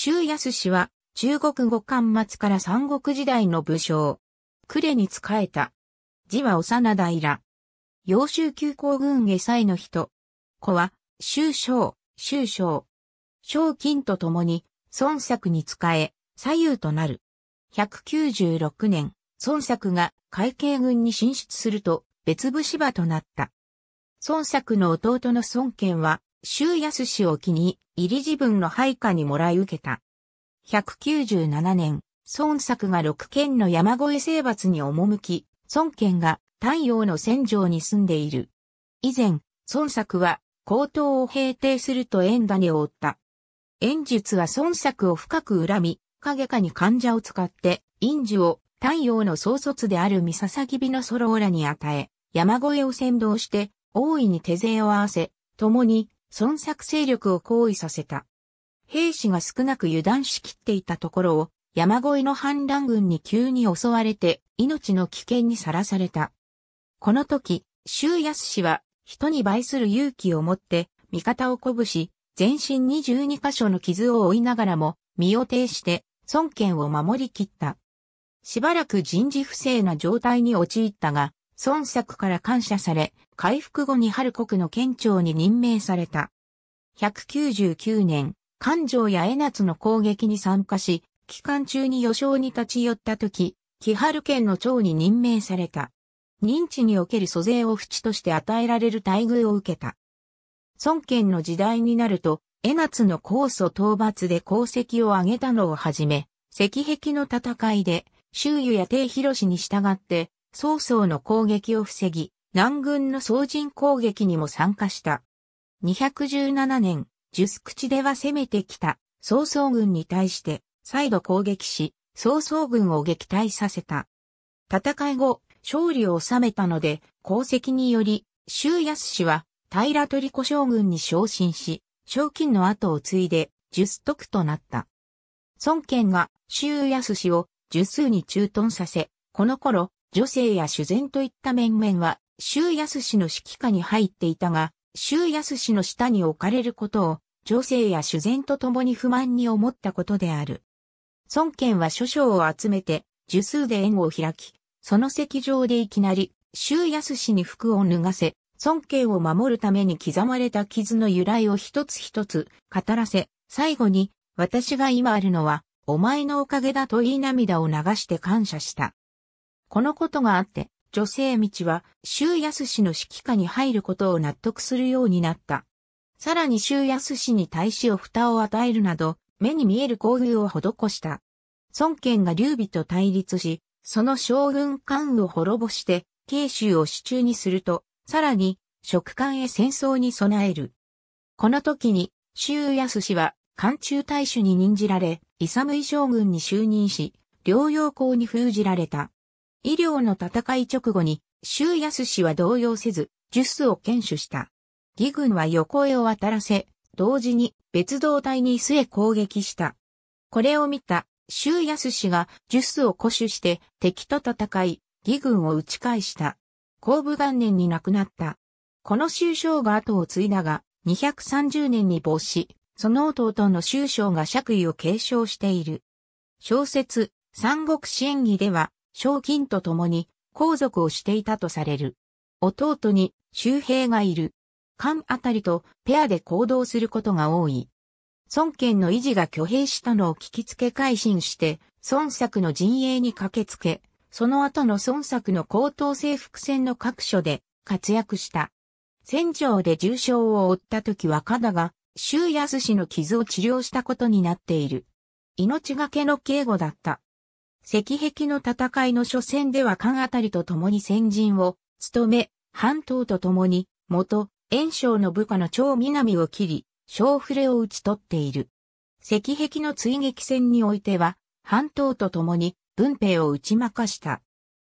周康氏は、中国語巻末から三国時代の武将。呉に仕えた。字は幼平。揚州急行軍下祭の人。子は、周将、周将。賞金と共に、孫作に仕え、左右となる。196年、孫作が海警軍に進出すると、別士場となった。孫作の弟の孫権は、周康氏を機に、入り自分の配下にもらい受けた。197年、孫作が六県の山越え征伐に赴き、孫権が太陽の戦場に住んでいる。以前、孫作は、高等を平定すると縁種を負った。縁術は孫作を深く恨み、影下に患者を使って、陰樹を太陽の創卒である三笹木のソローラに与え、山越えを先導して、大いに手勢を合わせ、共に孫作勢力を行為させた。兵士が少なく油断しきっていたところを、山越えの反乱軍に急に襲われて、命の危険にさらされた。この時、周康氏は、人に倍する勇気を持って、味方を鼓舞し、全身22箇所の傷を負いながらも、身を挺して、孫権を守り切った。しばらく人事不正な状態に陥ったが、孫作から感謝され、回復後に春国の県庁に任命された。199年、関城や江夏の攻撃に参加し、期間中に予想に立ち寄った時、木春県の長に任命された。認知における租税を不知として与えられる待遇を受けた。孫権の時代になると、江夏の高祖討伐で功績を挙げたのをはじめ、石壁の戦いで、周囲や帝広氏に従って、曹操の攻撃を防ぎ、南軍の総人攻撃にも参加した。217年、術口では攻めてきた曹操軍に対して再度攻撃し、曹操軍を撃退させた。戦い後、勝利を収めたので、功績により、周康氏は平取子将軍に昇進し、賞金の後を継いで、十徳となった。孫権が周康氏を十数に駐屯させ、この頃、女性や修繕といった面々は、周安氏の指揮下に入っていたが、周安氏の下に置かれることを、女性や修繕と共に不満に思ったことである。孫権は諸将を集めて、受数で縁を開き、その席上でいきなり、周安氏に服を脱がせ、孫権を守るために刻まれた傷の由来を一つ一つ語らせ、最後に、私が今あるのは、お前のおかげだと言い涙を流して感謝した。このことがあって、女性道は、周康氏の指揮下に入ることを納得するようになった。さらに周康氏に対しを蓋を与えるなど、目に見える交遇を施した。孫権が劉備と対立し、その将軍関羽を滅ぼして、慶州を手中にすると、さらに、食官へ戦争に備える。この時に、周康氏は、関中大主に任じられ、勇将軍に就任し、療養校に封じられた。医療の戦い直後に、周康氏は動揺せず、術を検守した。義軍は横へを渡らせ、同時に別動隊に子へ攻撃した。これを見た、周康氏が術を固守して敵と戦い、義軍を打ち返した。後部元年に亡くなった。この周将が後を継いだが、230年に没し、その弟の周将が爵位を継承している。小説、三国志演義では、賞金と共に皇族をしていたとされる。弟に周平がいる。官あたりとペアで行動することが多い。孫権の維持が挙兵したのを聞きつけ改心して、孫作の陣営に駆けつけ、その後の孫作の高等征服戦の各所で活躍した。戦場で重傷を負った時は加賀が周康氏の傷を治療したことになっている。命がけの警護だった。石壁の戦いの初戦では関あたりと共に先陣を務め、半島と共に元、炎章の部下の長南を切り、小フレを打ち取っている。石壁の追撃戦においては、半島と共に文兵を打ち負かした。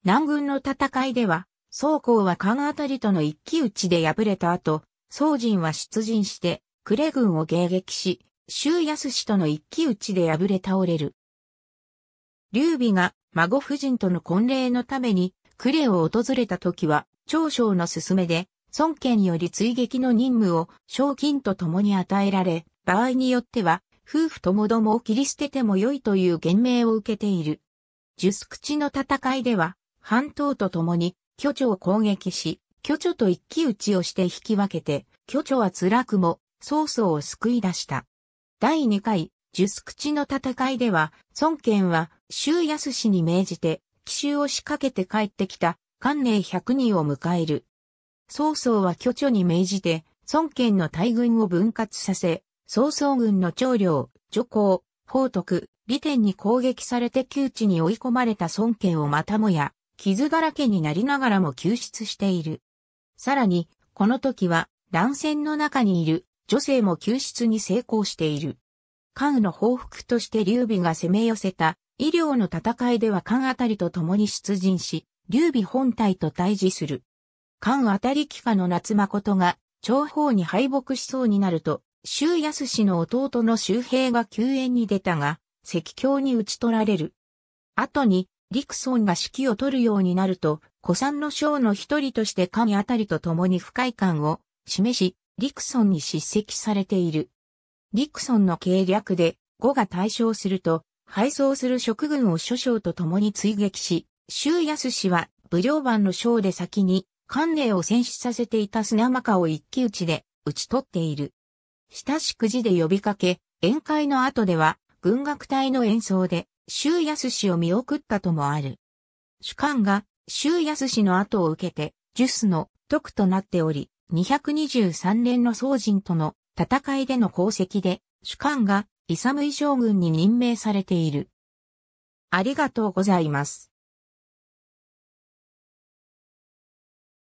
南軍の戦いでは、曹公は関あたりとの一騎打ちで敗れた後、曹人は出陣して、呉軍を迎撃し、周安氏との一騎打ちで敗れ倒れる。劉備が孫夫人との婚礼のために、呉を訪れた時は、長将の勧めで、孫権より追撃の任務を賞金と共に与えられ、場合によっては、夫婦ともどもを切り捨てても良いという言命を受けている。熟口の戦いでは、半島と共に、巨長を攻撃し、巨長と一騎打ちをして引き分けて、巨長は辛くも、曹操を救い出した。第二回、熟口の戦いでは、孫権は、周康氏に命じて、奇襲を仕掛けて帰ってきた、関寧100人を迎える。曹操は巨著に命じて、孫権の大軍を分割させ、曹操軍の長領、徐行、宝徳、利天に攻撃されて窮地に追い込まれた孫権をまたもや、傷だらけになりながらも救出している。さらに、この時は、乱戦の中にいる女性も救出に成功している。関羽の報復として劉備が攻め寄せた医療の戦いでは艦あたりと共に出陣し、劉備本体と対峙する。艦あたり帰化の夏誠が、長方に敗北しそうになると、周康氏の弟の周平が救援に出たが、石橋に打ち取られる。後に、陸村が指揮を取るようになると、古参の将の一人として神あたりと共に不快感を示し、陸村に叱責されている。陸村の計略で、呉が対象すると、敗走する職軍を諸将と共に追撃し、周安氏は武良番の将で先に、関寧を戦死させていた砂中を一騎打ちで打ち取っている。親しくじで呼びかけ、宴会の後では、軍楽隊の演奏で、周安氏を見送ったともある。主官が、周安氏の後を受けて、ジュスの徳となっており、223年の僧人との戦いでの功績で、主官がイサムイ将軍に任命されている。ありがとうございます。